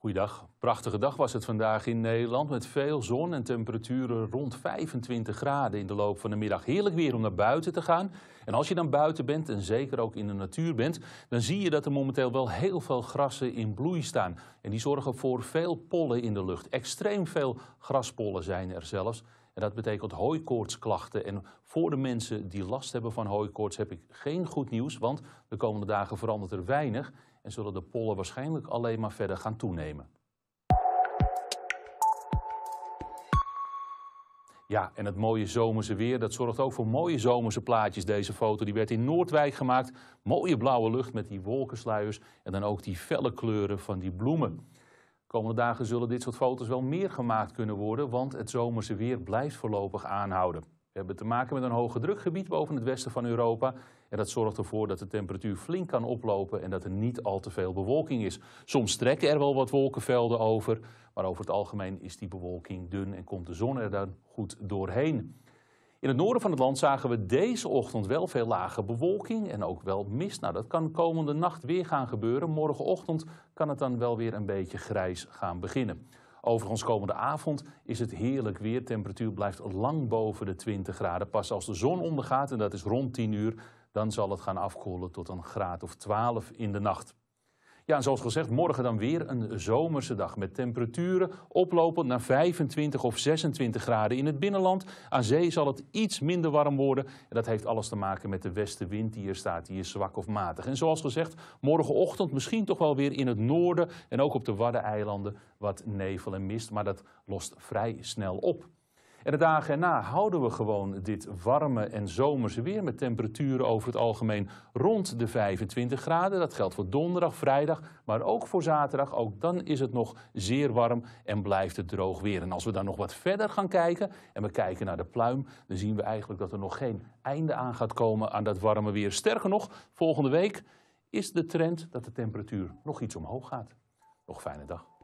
Goeiedag. Prachtige dag was het vandaag in Nederland met veel zon en temperaturen rond 25 graden in de loop van de middag. Heerlijk weer om naar buiten te gaan. En als je dan buiten bent en zeker ook in de natuur bent, dan zie je dat er momenteel wel heel veel grassen in bloei staan. En die zorgen voor veel pollen in de lucht. Extreem veel graspollen zijn er zelfs. En dat betekent hooikoortsklachten. En voor de mensen die last hebben van hooikoorts heb ik geen goed nieuws, want de komende dagen verandert er weinig en zullen de pollen waarschijnlijk alleen maar verder gaan toenemen. Ja, en het mooie zomerse weer, dat zorgt ook voor mooie zomerse plaatjes. Deze foto die werd in Noordwijk gemaakt. Mooie blauwe lucht met die wolkensluiers en dan ook die felle kleuren van die bloemen komende dagen zullen dit soort foto's wel meer gemaakt kunnen worden, want het zomerse weer blijft voorlopig aanhouden. We hebben te maken met een hoge drukgebied boven het westen van Europa. En dat zorgt ervoor dat de temperatuur flink kan oplopen en dat er niet al te veel bewolking is. Soms trekken er wel wat wolkenvelden over, maar over het algemeen is die bewolking dun en komt de zon er dan goed doorheen. In het noorden van het land zagen we deze ochtend wel veel lage bewolking en ook wel mist. Nou, dat kan komende nacht weer gaan gebeuren. Morgenochtend kan het dan wel weer een beetje grijs gaan beginnen. Overigens komende avond is het heerlijk weer. Temperatuur blijft lang boven de 20 graden. Pas als de zon ondergaat, en dat is rond 10 uur, dan zal het gaan afkoelen tot een graad of 12 in de nacht. Ja, en zoals gezegd, morgen dan weer een zomerse dag met temperaturen oplopend naar 25 of 26 graden in het binnenland. Aan zee zal het iets minder warm worden. En dat heeft alles te maken met de westenwind die hier staat. Die is zwak of matig. En zoals gezegd, morgenochtend misschien toch wel weer in het noorden en ook op de Waddeneilanden wat nevel en mist. Maar dat lost vrij snel op. En de dagen erna houden we gewoon dit warme en zomerse weer met temperaturen over het algemeen rond de 25 graden. Dat geldt voor donderdag, vrijdag, maar ook voor zaterdag. Ook dan is het nog zeer warm en blijft het droog weer. En als we dan nog wat verder gaan kijken en we kijken naar de pluim, dan zien we eigenlijk dat er nog geen einde aan gaat komen aan dat warme weer. Sterker nog, volgende week is de trend dat de temperatuur nog iets omhoog gaat. Nog fijne dag.